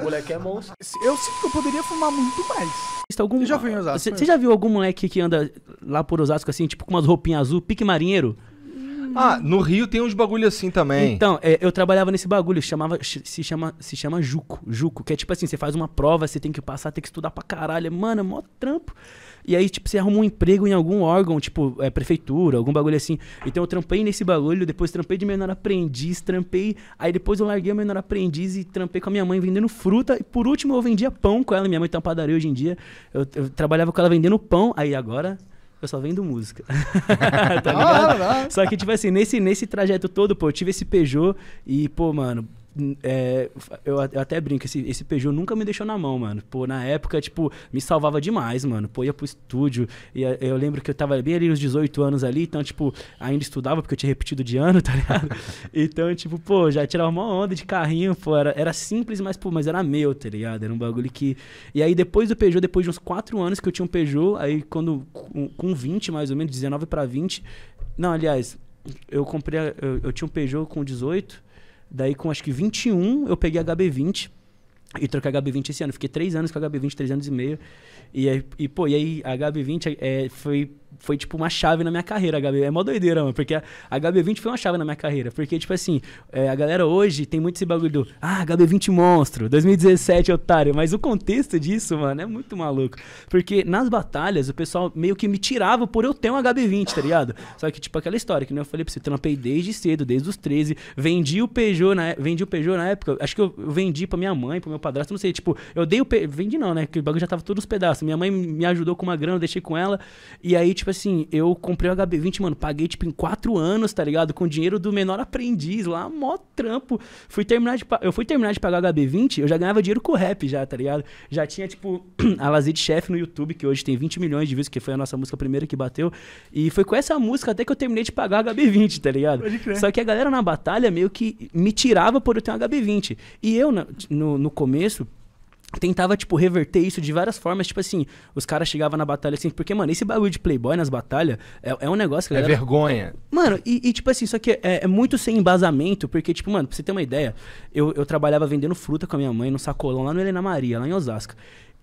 O moleque é monstro. Eu sinto que eu poderia fumar muito mais. Algum... Você já fui em Osasco? Você, né? você já viu algum moleque que anda lá por Osasco assim, tipo com umas roupinhas azul, pique marinheiro? Ah, uhum. no Rio tem uns bagulho assim também. Então, é, eu trabalhava nesse bagulho, chamava, se, chama, se chama Juco. Juco, que é tipo assim, você faz uma prova, você tem que passar, tem que estudar pra caralho. É, mano, é mó trampo. E aí, tipo, você arruma um emprego em algum órgão, tipo, é, prefeitura, algum bagulho assim. Então eu trampei nesse bagulho, depois trampei de menor aprendiz, trampei. Aí depois eu larguei o menor aprendiz e trampei com a minha mãe vendendo fruta. E por último eu vendia pão com ela. Minha mãe tá uma padaria hoje em dia. Eu, eu trabalhava com ela vendendo pão. Aí agora eu só vendo música. tá ligado? Ah, só que, tipo assim, nesse, nesse trajeto todo, pô, eu tive esse Peugeot e, pô, mano, é, eu, eu, até brinco, esse, esse Peugeot nunca me deixou na mão, mano. Pô, na época, tipo, me salvava demais, mano. Pô, ia pro estúdio. E eu lembro que eu tava bem ali, uns 18 anos ali, então, tipo, ainda estudava porque eu tinha repetido de ano, tá ligado? então, tipo, pô, já tirava uma onda de carrinho, pô. Era, era simples, mas, pô, mas era meu, tá ligado? Era um bagulho que. E aí, depois do Peugeot, depois de uns 4 anos que eu tinha um Peugeot, aí quando. Com, 20, mais ou menos, 19 pra 20. Não, aliás, eu comprei. eu, eu tinha um Peugeot com 18. Daí com acho que 21 eu peguei HB20. E troquei a HB20 esse ano. Fiquei três anos com a HB20, três anos e meio. E, e pô, e aí a HB20 é, é, foi, foi tipo uma chave na minha carreira. A HB, é mó doideira, mano. Porque a, a HB20 foi uma chave na minha carreira. Porque, tipo assim, é, a galera hoje tem muito esse bagulho do Ah, HB20 monstro, 2017 otário. Mas o contexto disso, mano, é muito maluco. Porque nas batalhas o pessoal meio que me tirava por eu ter um HB20, tá ligado? Só que, tipo, aquela história que né, eu falei pra você, trampei desde cedo, desde os 13. Vendi o Peugeot na, vendi o Peugeot na época. Acho que eu vendi pra minha mãe, pro meu padrasto, não sei. Tipo, eu dei o. Pe... Vendi não, né? Que o bagulho já tava todos os pedaços. Minha mãe me ajudou com uma grana, eu deixei com ela. E aí, tipo assim, eu comprei o HB20, mano. Paguei, tipo, em quatro anos, tá ligado? Com dinheiro do menor aprendiz lá, mó trampo. Fui terminar de. Eu fui terminar de pagar o HB20, eu já ganhava dinheiro com o rap já, tá ligado? Já tinha, tipo, a Lazer de Chefe no YouTube, que hoje tem 20 milhões de views, que foi a nossa música primeira que bateu. E foi com essa música até que eu terminei de pagar o HB20, tá ligado? Só que a galera na batalha meio que me tirava por eu ter um HB20. E eu, no, no começo, começo, tentava, tipo, reverter isso de várias formas. Tipo assim, os caras chegavam na batalha assim, porque, mano, esse bagulho de playboy nas batalhas é, é um negócio que. É galera... É vergonha. Mano, e, e, tipo assim, só que é, é, muito sem embasamento, porque, tipo, mano, pra você ter uma ideia, eu, eu trabalhava vendendo fruta com a minha mãe no sacolão lá no Helena Maria, lá em Osasco.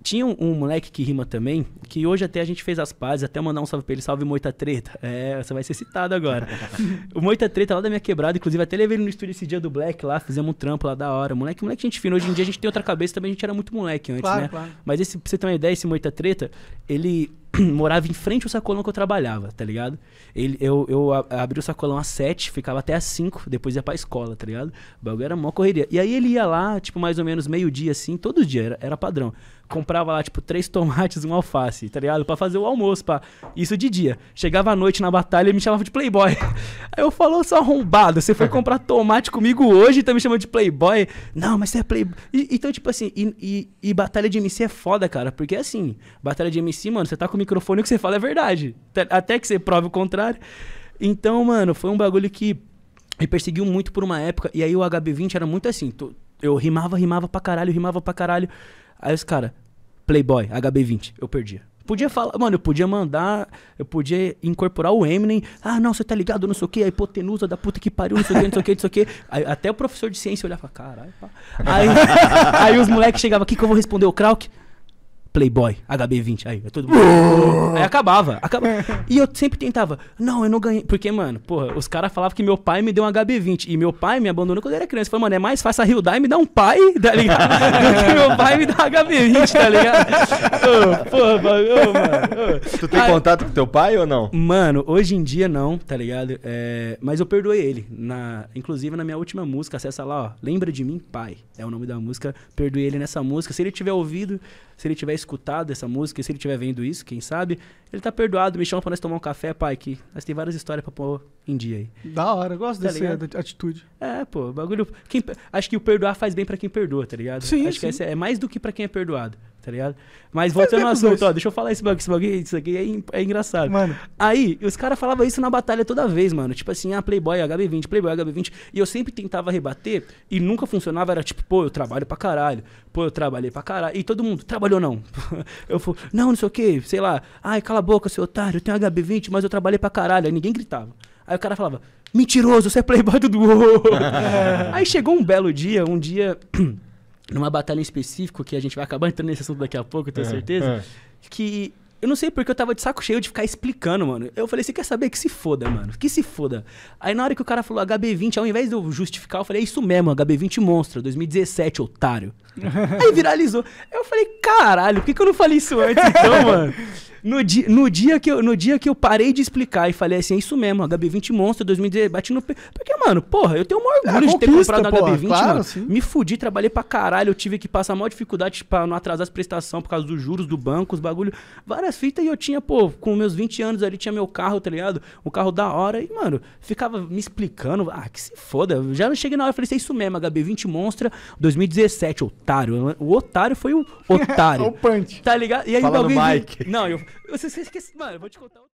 Tinha um, um, moleque que rima também, que hoje até a gente fez as pazes, até mandar um salve pra ele, salve Moita Treta. É, você vai ser citado agora. o Moita Treta lá da minha quebrada, inclusive até levei ele no estúdio esse dia do Black lá, fizemos um trampo lá da hora. Moleque, moleque a gente fina. Hoje em dia a gente tem outra cabeça, também a gente era muito moleque antes, claro, né? Claro. Mas esse, pra você ter uma ideia, esse Moita Treta, ele morava em frente ao sacolão que eu trabalhava, tá ligado? Ele, eu, eu abri o sacolão às sete, ficava até às cinco, depois ia pra escola, tá ligado? O bagulho era mó correria. E aí ele ia lá, tipo, mais ou menos meio-dia assim, todo dia, era, era padrão. Comprava lá, tipo, três tomates e um alface, tá ligado? Pra fazer o almoço, pá. Isso de dia. Chegava à noite na batalha e me chamava de playboy. Aí eu falou, só arrombado, você foi comprar tomate comigo hoje e tá me chamando de playboy? Não, mas você é playboy. então, tipo assim, e, e, e batalha de MC é foda, cara, porque assim, batalha de MC, mano, você tá comigo microfone, o que você fala é verdade. Até que você prove o contrário. Então, mano, foi um bagulho que me perseguiu muito por uma época. E aí o HB20 era muito assim. Eu rimava, rimava pra caralho, rimava pra caralho. Aí os caras, Playboy, HB20, eu perdia. Podia falar, mano, eu podia mandar, eu podia incorporar o Eminem. Ah, não, você tá ligado, não sei o que, a hipotenusa da puta que pariu, não sei o que, não sei o que, não sei o que. Aí, até o professor de ciência olhava caralho, pá. Aí, aí os moleques chegavam, aqui que eu vou responder o Krauk? Playboy, HB20. Aí, é todo mundo... aí acabava, acabava. E eu sempre tentava, não, eu não ganhei. Porque, mano, porra, os caras falavam que meu pai me deu um HB20. E meu pai me abandonou quando eu era criança. falei, mano, é mais fácil a Dai me dar um pai, tá ligado? Do que meu pai me dar HB20, tá ligado? oh, porra, oh, mano. Oh. Tu tem aí... contato com teu pai ou não? Mano, hoje em dia não, tá ligado? É... Mas eu perdoei ele. Na... Inclusive, na minha última música, acessa lá, ó. Lembra de mim, pai. É o nome da música. Perdoei ele nessa música. Se ele tiver ouvido, se ele tiver escutado essa música, se ele tiver vendo isso, quem sabe, ele tá perdoado, me chama pra nós tomar um café, pai, que nós tem várias histórias pra pôr em dia aí. Da hora, eu gosto tá dessa ligado? atitude. É, pô, bagulho. Quem, acho que o perdoar faz bem pra quem perdoa, tá ligado? Sim. Acho sim. que é mais do que pra quem é perdoado tá ligado? Mas voltando no é assunto, ó, deixa eu falar esse bagulho, esse bagulho, isso aqui é, é engraçado. Mano. Aí, os caras falavam isso na batalha toda vez, mano. Tipo assim, ah, Playboy, HB20, Playboy, HB20. E eu sempre tentava rebater e nunca funcionava. Era tipo, pô, eu trabalho pra caralho. Pô, eu trabalhei pra caralho. E todo mundo, trabalhou não? eu falo, não, não sei o quê, sei lá. Ai, cala a boca, seu otário, eu tenho HB20, mas eu trabalhei pra caralho. Aí ninguém gritava. Aí o cara falava, mentiroso, você é playboy do Aí chegou um belo dia, um dia... numa batalha em específico, que a gente vai acabar entrando nesse assunto daqui a pouco, eu tenho é, certeza, é. que eu não sei porque eu tava de saco cheio de ficar explicando, mano. Eu falei, você quer saber? Que se foda, mano. Que se foda. Aí na hora que o cara falou HB20, ao invés de eu justificar, eu falei, é isso mesmo, HB20 monstro, 2017, otário. Aí viralizou. Eu falei, caralho, por que, que eu não falei isso antes então, mano? No dia, no, dia que eu, no dia que eu parei de explicar e falei assim, é isso mesmo, HB20 Monstro 2010, bati no... Pe... Porque, mano, porra, eu tenho maior é, orgulho é, de ter comprado porra, HB20, claro, mano. Sim. Me fudi, trabalhei pra caralho, eu tive que passar maior dificuldade pra não atrasar as prestações por causa dos juros do banco, os bagulho. Várias fitas e eu tinha, pô, com meus 20 anos ali, tinha meu carro, tá ligado? Um carro da hora e, mano, ficava me explicando. Ah, que se foda. já cheguei na hora e falei, assim, é isso mesmo, HB20 Monstra 2017, otário. O otário foi o otário. É o punch. Tá ligado? E aí Fala o Mike. Não, eu... Você esquece. Mano, eu vou te contar.